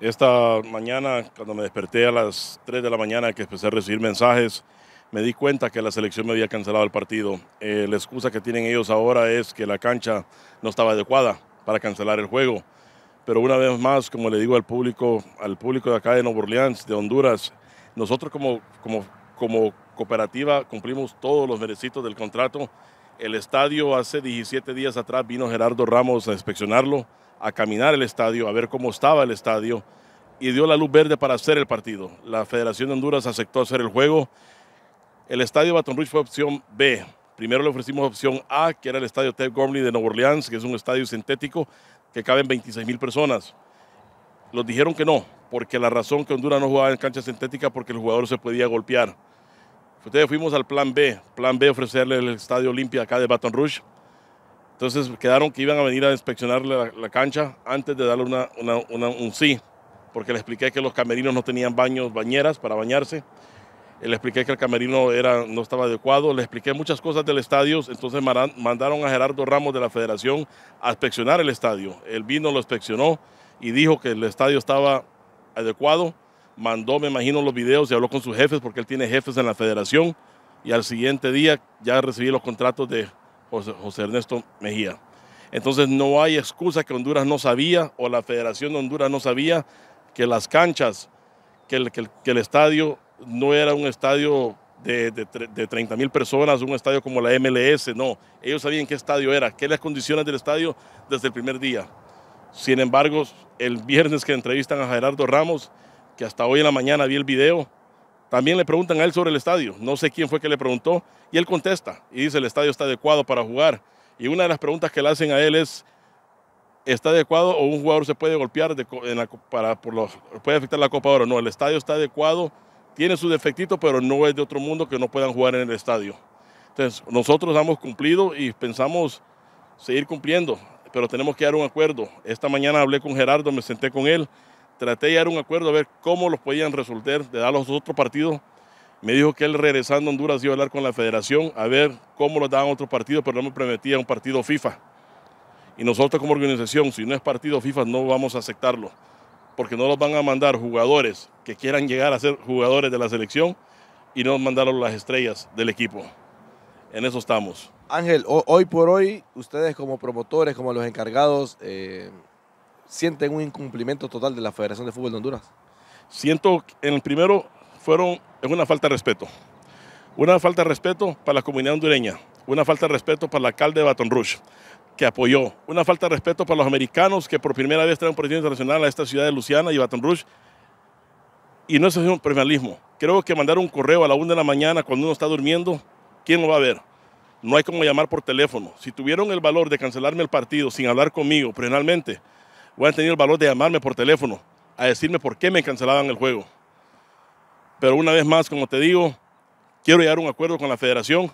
Esta mañana, cuando me desperté a las 3 de la mañana, que empecé a recibir mensajes, me di cuenta que la selección me había cancelado el partido. Eh, la excusa que tienen ellos ahora es que la cancha no estaba adecuada para cancelar el juego. Pero una vez más, como le digo al público, al público de acá de Nuevo Orleans, de Honduras, nosotros como, como, como cooperativa cumplimos todos los merecitos del contrato el estadio hace 17 días atrás vino Gerardo Ramos a inspeccionarlo, a caminar el estadio, a ver cómo estaba el estadio y dio la luz verde para hacer el partido. La Federación de Honduras aceptó hacer el juego. El estadio Baton Rouge fue opción B. Primero le ofrecimos opción A, que era el estadio Ted Gormley de Nueva Orleans, que es un estadio sintético que caben 26 mil personas. Los dijeron que no, porque la razón que Honduras no jugaba en cancha sintética porque el jugador se podía golpear. Ustedes fuimos al plan B, plan B ofrecerle el Estadio Olimpia acá de Baton Rouge. Entonces quedaron que iban a venir a inspeccionar la, cancha antes de darle un sí, porque le expliqué que los camerinos no tenían baños, bañeras para bañarse. Le expliqué que el camerino era, no estaba adecuado, le expliqué muchas cosas del estadio, entonces mandaron a Gerardo Ramos de la Federación a inspeccionar el estadio. Él vino, lo inspeccionó y dijo que el estadio estaba adecuado mandó, me imagino, los videos y habló con sus jefes, porque él tiene jefes en la federación. Y al siguiente día ya recibí los contratos de José, Ernesto Mejía. Entonces no hay excusa que Honduras no sabía o la Federación de Honduras no sabía que las canchas, que el, estadio no era un estadio de, de, 30 mil personas, un estadio como la MLS, no. Ellos sabían qué estadio era, qué las condiciones del estadio desde el primer día. Sin embargo, el viernes que entrevistan a Gerardo Ramos, hasta hoy en la mañana vi el video. También le preguntan a él sobre el estadio. No sé quién fue que le preguntó. Y él contesta y dice, el estadio está adecuado para jugar. Y una de las preguntas que le hacen a él es, ¿está adecuado o un jugador se puede golpear para, puede afectar la Copa Oro? No, el estadio está adecuado, tiene su defectito pero no es de otro mundo que no puedan jugar en el estadio. Entonces, nosotros hemos cumplido y pensamos seguir cumpliendo, pero tenemos que dar un acuerdo. Esta mañana hablé con Gerardo, me senté con él Traté de llegar un acuerdo a ver cómo los podían resolver, de dar los otros partidos. Me dijo que él regresando a Honduras iba a hablar con la federación a ver cómo lo daban otros partidos, pero no me prometía un partido FIFA. Y nosotros como organización, si no es partido FIFA, no vamos a aceptarlo, porque no los van a mandar jugadores que quieran llegar a ser jugadores de la selección y no mandaron las estrellas del equipo. En eso estamos. Ángel, hoy por hoy, ustedes como promotores, como los encargados, eh, sienten un incumplimiento total de la Federación de Fútbol de Honduras? Siento, en el primero, fueron, es una falta de respeto. Una falta de respeto para la comunidad hondureña, una falta de respeto para la alcalde de Baton Rouge, que apoyó, una falta de respeto para los americanos que por primera vez traen un presidente internacional a esta ciudad de Luciana y Baton Rouge. Y no es un premialismo. Creo que mandar un correo a la 1 de la mañana cuando uno está durmiendo, ¿quién lo va a ver? No hay como llamar por teléfono. Si tuvieron el valor de cancelarme el partido sin hablar conmigo personalmente, a tener el valor de llamarme por teléfono a decirme por qué me cancelaban el juego. Pero una vez más, como te digo, quiero llegar a un acuerdo con la federación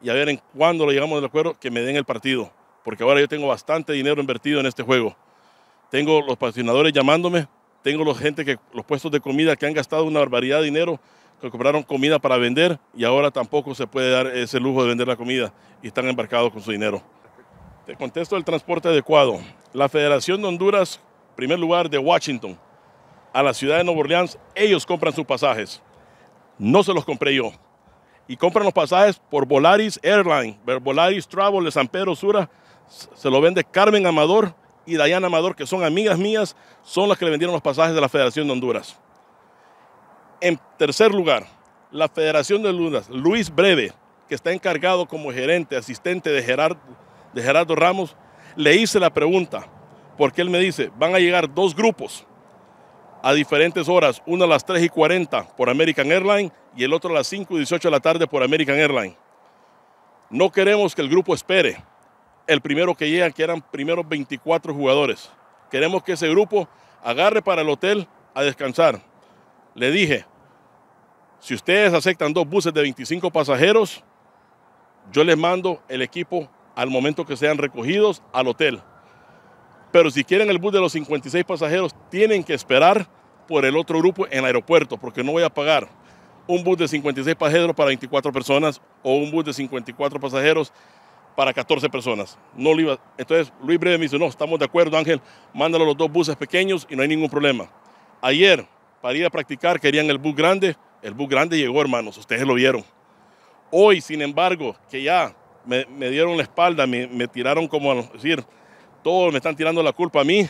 y a ver en cuándo lo llegamos al acuerdo que me den el partido, porque ahora yo tengo bastante dinero invertido en este juego. Tengo los patrocinadores llamándome, tengo los gente que los puestos de comida que han gastado una barbaridad de dinero, que compraron comida para vender y ahora tampoco se puede dar ese lujo de vender la comida y están embarcados con su dinero. Te contesto el transporte adecuado. La Federación de Honduras, primer lugar de Washington, a la ciudad de Nueva Orleans, ellos compran sus pasajes. No se los compré yo. Y compran los pasajes por Volaris Airline, Volaris Travel de San Pedro Sura. Se lo vende Carmen Amador y Dayana Amador, que son amigas mías, son las que le vendieron los pasajes de la Federación de Honduras. En tercer lugar, la Federación de Honduras, Luis Breve, que está encargado como gerente, asistente de Gerardo de Gerardo Ramos, le hice la pregunta, porque él me dice, van a llegar dos grupos a diferentes horas, uno a las 3 y 40 por American Airlines y el otro a las 5 y 18 de la tarde por American Airlines. No queremos que el grupo espere el primero que llega, que eran primeros 24 jugadores. Queremos que ese grupo agarre para el hotel a descansar. Le dije, si ustedes aceptan dos buses de 25 pasajeros, yo les mando el equipo al momento que sean recogidos al hotel. Pero si quieren el bus de los 56 pasajeros, tienen que esperar por el otro grupo en el aeropuerto, porque no voy a pagar un bus de 56 pasajeros para 24 personas o un bus de 54 pasajeros para 14 personas. No iba. Entonces Luis Breve me dice, no, estamos de acuerdo Ángel, mándalo los dos buses pequeños y no hay ningún problema. Ayer, para ir a practicar, querían el bus grande, el bus grande llegó hermanos, ustedes lo vieron. Hoy, sin embargo, que ya me, dieron la espalda, me, tiraron como a decir, todos me están tirando la culpa a mí.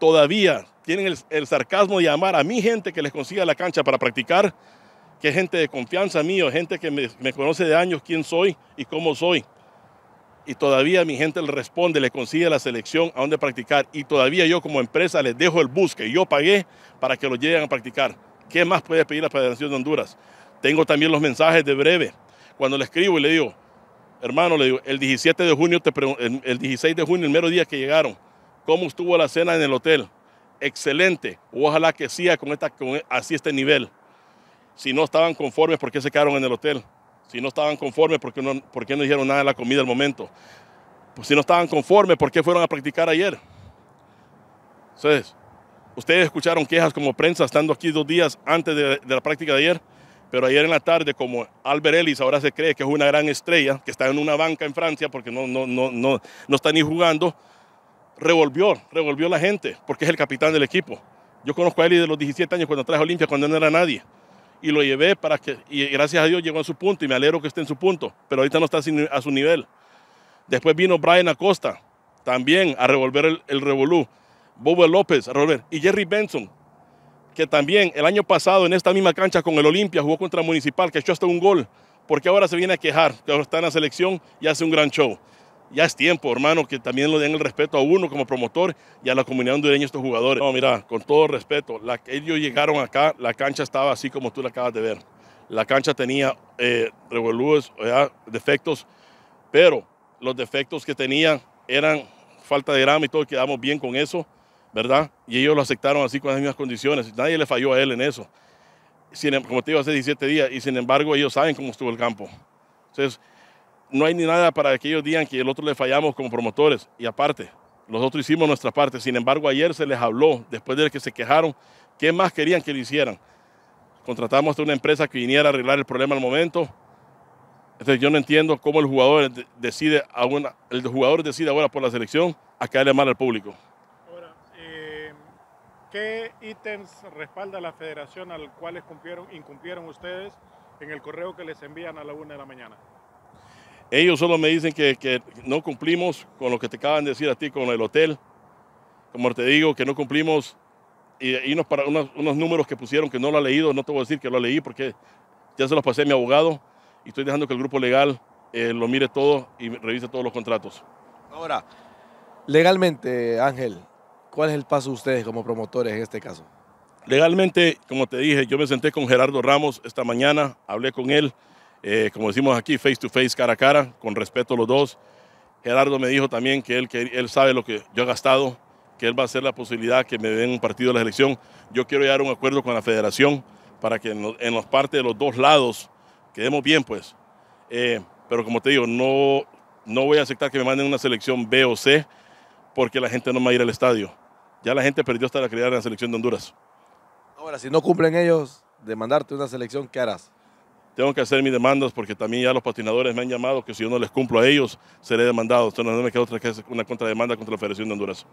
Todavía tienen el, sarcasmo de llamar a mi gente que les consiga la cancha para practicar, que es gente de confianza mío, gente que me, conoce de años quién soy y cómo soy y todavía mi gente le responde, le consigue la selección a donde practicar y todavía yo como empresa les dejo el bus que yo pagué para que lo lleguen a practicar. ¿Qué más puede pedir la Federación de Honduras? Tengo también los mensajes de breve. Cuando le escribo y le digo, hermano, le digo, el 17 de junio, el, 16 de junio, el mero día que llegaron, ¿cómo estuvo la cena en el hotel? Excelente. Ojalá que siga con esta, e, así este nivel. Si no estaban conformes, ¿por qué se quedaron en el hotel? Si no estaban conformes, ¿por qué no, porque no dijeron nada de la comida al momento? Pues si no estaban conformes, ¿por qué fueron a practicar ayer? Entonces, ustedes escucharon quejas como prensa estando aquí dos días antes de la práctica de ayer pero ayer en la tarde, como Albert Ellis ahora se cree que es una gran estrella, que está en una banca en Francia porque no, no, no, no, no está ni jugando, revolvió, revolvió la gente porque es el capitán del equipo. Yo conozco a Ellis de los 17 años cuando traje Olimpia, cuando no era nadie. Y lo llevé para que, y gracias a Dios llegó a su punto y me alegro que esté en su punto, pero ahorita no está a su nivel. Después vino Brian Acosta, también a revolver el, el revolú. Bobo López a revolver. Y Jerry Benson, que también el año pasado en esta misma cancha con el Olimpia jugó contra el Municipal, que echó hasta un gol, porque ahora se viene a quejar, que ahora está en la selección y hace un gran show. Ya es tiempo, hermano, que también lo den el respeto a uno como promotor y a la comunidad hondureña estos jugadores. No, mira, con todo respeto, la, ellos llegaron acá, la cancha estaba así como tú la acabas de ver. La cancha tenía eh, defectos, pero los defectos que tenía eran falta de grama y todo, quedamos bien con eso. ¿verdad? Y ellos lo aceptaron así con las mismas condiciones. Nadie le falló a él en eso. Sin, em, como te digo, hace 17 días. Y sin embargo, ellos saben cómo estuvo el campo. Entonces, no hay ni nada para que ellos digan que el otro le fallamos como promotores. Y aparte, nosotros hicimos nuestra parte. Sin embargo, ayer se les habló, después de que se quejaron, ¿qué más querían que le hicieran? Contratamos a una empresa que viniera a arreglar el problema al momento. Entonces yo no entiendo cómo el jugador decide, el jugador decide ahora por la selección a caerle mal al público. ¿Qué ítems respalda la federación al cual cumplieron, incumplieron ustedes en el correo que les envían a la una de la mañana? Ellos solo me dicen que, no cumplimos con lo que te acaban de decir a ti con el hotel. Como te digo, que no cumplimos y, unos, unos, números que pusieron que no lo ha leído. No te voy a decir que lo leí porque ya se los pasé a mi abogado y estoy dejando que el grupo legal eh, lo mire todo y revise todos los contratos. Ahora, legalmente, Ángel, ¿Cuál es el paso de ustedes como promotores en este caso? Legalmente, como te dije, yo me senté con Gerardo Ramos esta mañana, hablé con él, eh, como decimos aquí, face to face, cara a cara, con respeto a los dos. Gerardo me dijo también que él, que él sabe lo que yo he gastado, que él va a hacer la posibilidad que me den un partido de la selección. Yo quiero llegar a un acuerdo con la federación para que en, las partes de los dos lados quedemos bien, pues. Eh, pero como te digo, no, no voy a aceptar que me manden una selección B o C porque la gente no va a ir al estadio ya la gente perdió hasta la credibilidad de la selección de Honduras. Ahora, si no cumplen ellos, demandarte una selección, ¿qué harás? Tengo que hacer mis demandas porque también ya los patinadores me han llamado que si yo no les cumplo a ellos, seré demandado. Entonces no me queda otra que hacer una contrademanda contra la Federación de Honduras.